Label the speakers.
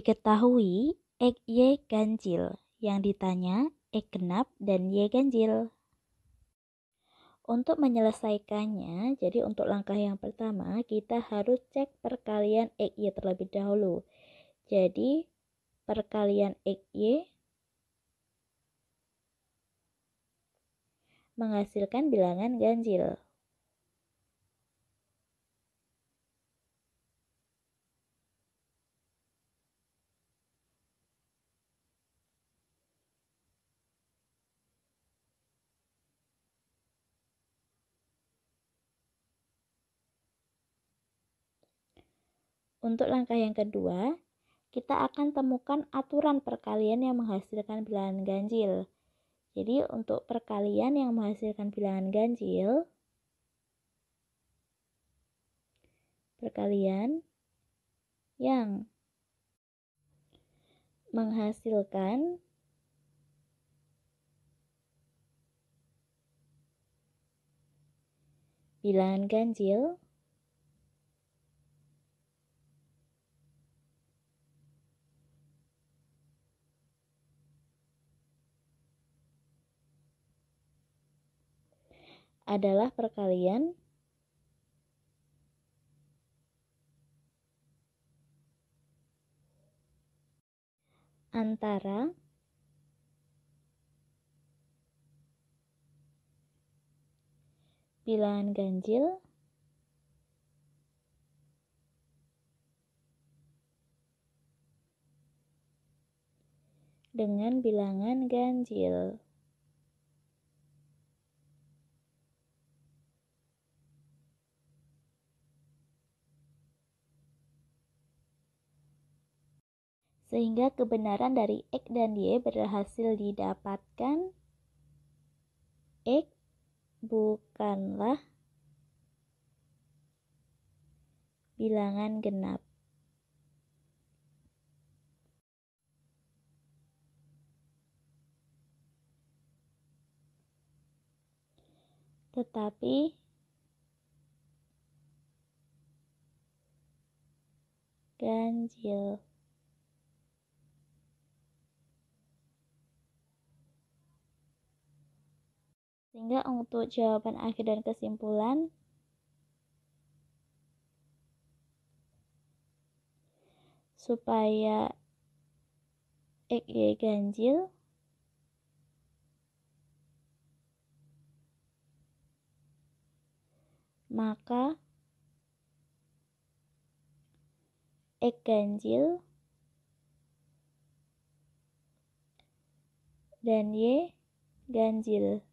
Speaker 1: Diketahui x y ganjil, yang ditanya x genap dan y ganjil. Untuk menyelesaikannya, jadi untuk langkah yang pertama kita harus cek perkalian x y terlebih dahulu. Jadi perkalian x y menghasilkan bilangan ganjil. Untuk langkah yang kedua, kita akan temukan aturan perkalian yang menghasilkan bilangan ganjil. Jadi untuk perkalian yang menghasilkan bilangan ganjil, perkalian yang menghasilkan bilangan ganjil adalah perkalian antara bilangan ganjil dengan bilangan ganjil. sehingga kebenaran dari X dan Y berhasil didapatkan. X bukanlah bilangan genap. Tetapi ganjil. Sehingga untuk jawaban akhir dan kesimpulan supaya XY ganjil maka X ganjil dan Y ganjil.